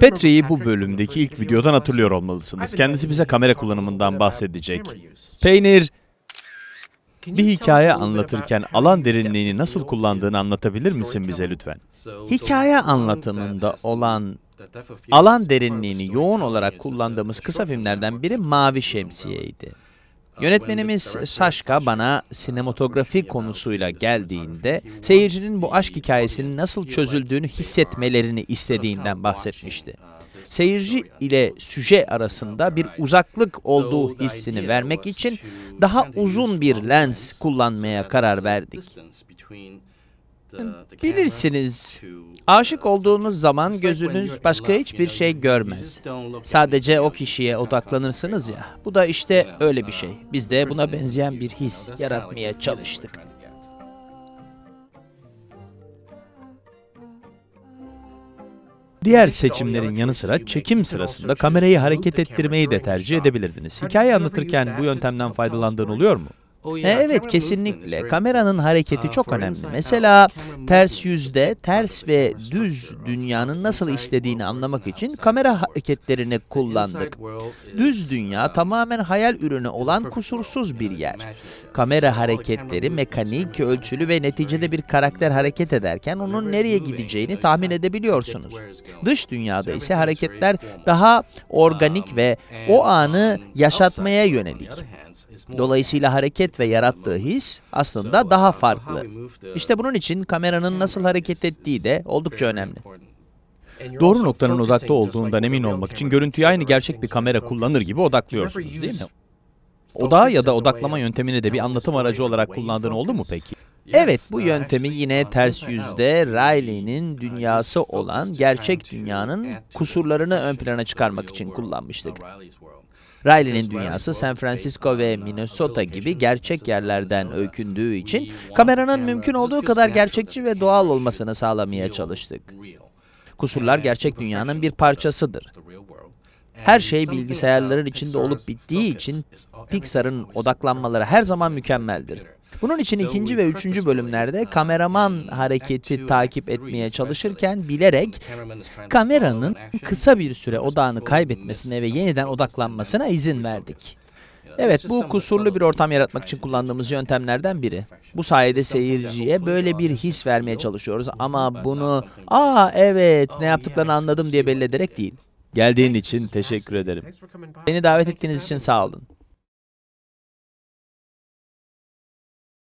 Petri'yi bu bölümdeki ilk videodan hatırlıyor olmalısınız. Kendisi bize kamera kullanımından bahsedecek. Peynir, bir hikaye anlatırken alan derinliğini nasıl kullandığını anlatabilir misin bize lütfen? Hikaye anlatımında olan alan derinliğini yoğun olarak kullandığımız kısa filmlerden biri Mavi Şemsiye'ydi. Uh, Yönetmenimiz Saşka bana uh, sinematografi konusuyla geldiğinde seyircinin bu aşk hikayesinin nasıl çözüldüğünü hissetmelerini istediğinden uh, bahsetmişti. Seyirci ile süje arasında bir uzaklık olduğu hissini vermek için daha uzun bir lens kullanmaya karar verdik. Bilirsiniz, aşık olduğunuz zaman gözünüz başka hiçbir şey görmez. Sadece o kişiye odaklanırsınız ya. Bu da işte öyle bir şey. Biz de buna benzeyen bir his yaratmaya çalıştık. Diğer seçimlerin yanı sıra çekim sırasında kamerayı hareket ettirmeyi de tercih edebilirdiniz. Hikaye anlatırken bu yöntemden faydalandığın oluyor mu? E, evet kesinlikle. Kameranın hareketi uh, çok önemli. Mesela ters yüzde, ters ve düz dünyanın nasıl işlediğini anlamak için kamera hareketlerini kullandık. Düz dünya uh, tamamen hayal ürünü olan kusursuz bir yer. Kamera hareketleri mekanik, ölçülü ve neticede bir karakter hareket ederken onun nereye gideceğini uh, tahmin edebiliyorsunuz. Dış dünyada ise hareketler daha um, organik ve o anı yaşatmaya yönelik. Dolayısıyla hareket ve yarattığı his aslında daha farklı. İşte bunun için kameranın nasıl hareket ettiği de oldukça önemli. Doğru noktanın odakta olduğundan emin olmak için görüntüyü aynı gerçek bir kamera kullanır gibi odaklıyorsunuz değil mi? Odağı ya da odaklama yöntemini de bir anlatım aracı olarak kullandığın oldu mu peki? Evet bu yöntemi yine ters yüzde Riley'nin dünyası olan gerçek dünyanın kusurlarını ön plana çıkarmak için kullanmıştık. Riley'nin dünyası San Francisco ve Minnesota gibi gerçek yerlerden öykündüğü için kameranın mümkün olduğu kadar gerçekçi ve doğal olmasını sağlamaya çalıştık. Kusurlar gerçek dünyanın bir parçasıdır. Her şey bilgisayarların içinde olup bittiği için Pixar'ın odaklanmaları her zaman mükemmeldir. Bunun için ikinci ve üçüncü bölümlerde uh, kameraman hareketi takip etmeye çalışırken bilerek kameranın kısa bir süre odağını kaybetmesine ve yeniden odaklanmasına izin verdik. Evet, bu kusurlu bir ortam yaratmak için kullandığımız yöntemlerden biri. Bu sayede seyirciye böyle bir his vermeye çalışıyoruz ama bunu ''Aa evet, ne oh, yaptıklarını anladım'' diye belli ederek değil. Geldiğin için teşekkür ederim. Beni davet ettiğiniz için sağ olun.